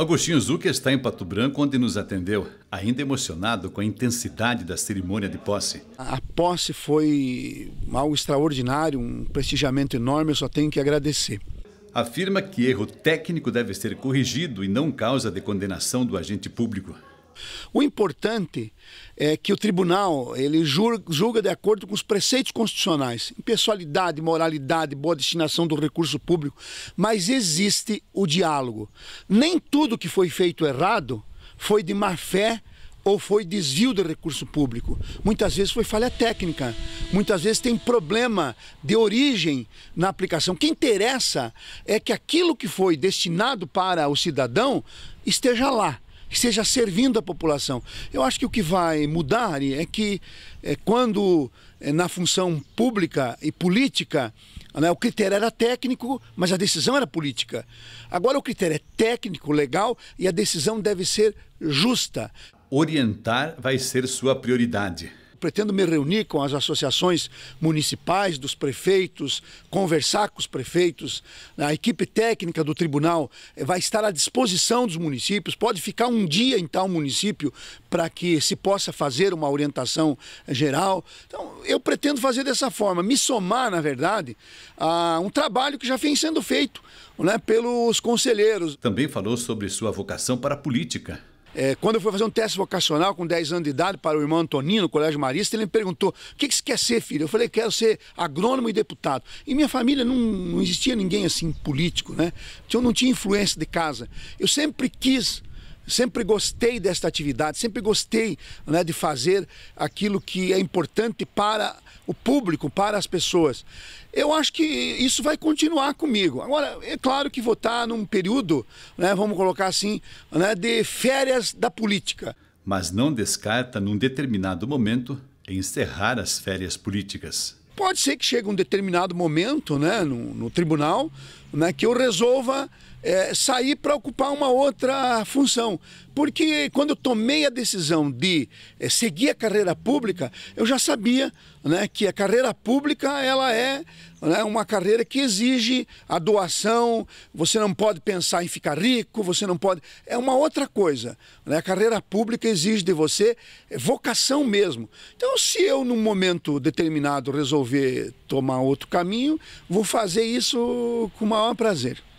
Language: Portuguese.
Agostinho Zucker está em Pato Branco, onde nos atendeu, ainda emocionado com a intensidade da cerimônia de posse. A posse foi algo extraordinário, um prestigiamento enorme, eu só tenho que agradecer. Afirma que erro técnico deve ser corrigido e não causa de condenação do agente público. O importante é que o tribunal ele julga de acordo com os preceitos constitucionais, impessoalidade, moralidade, boa destinação do recurso público, mas existe o diálogo. Nem tudo que foi feito errado foi de má fé ou foi desvio de recurso público. Muitas vezes foi falha técnica. Muitas vezes tem problema de origem na aplicação. O que interessa é que aquilo que foi destinado para o cidadão esteja lá que seja servindo a população. Eu acho que o que vai mudar é que é, quando é, na função pública e política, né, o critério era técnico, mas a decisão era política. Agora o critério é técnico, legal, e a decisão deve ser justa. Orientar vai ser sua prioridade pretendo me reunir com as associações municipais, dos prefeitos, conversar com os prefeitos. A equipe técnica do tribunal eh, vai estar à disposição dos municípios, pode ficar um dia em tal município para que se possa fazer uma orientação eh, geral. Então, eu pretendo fazer dessa forma, me somar, na verdade, a um trabalho que já vem sendo feito né, pelos conselheiros. Também falou sobre sua vocação para a política é, quando eu fui fazer um teste vocacional com 10 anos de idade para o irmão Antonino, no Colégio Marista, ele me perguntou: o que, que você quer ser, filho? Eu falei: quero ser agrônomo e deputado. E minha família não, não existia ninguém assim político, né? Então eu não tinha influência de casa. Eu sempre quis sempre gostei desta atividade, sempre gostei né, de fazer aquilo que é importante para o público, para as pessoas. Eu acho que isso vai continuar comigo. Agora, é claro que vou estar num período, né, vamos colocar assim, né, de férias da política. Mas não descarta, num determinado momento, encerrar as férias políticas. Pode ser que chegue um determinado momento né, no, no tribunal né, que eu resolva é, sair para ocupar uma outra função. Porque quando eu tomei a decisão de é, seguir a carreira pública, eu já sabia né, que a carreira pública ela é né, uma carreira que exige a doação, você não pode pensar em ficar rico, você não pode. É uma outra coisa. Né? A carreira pública exige de você é, vocação mesmo. Então, se eu, num momento determinado, resolver tomar outro caminho, vou fazer isso com o maior prazer.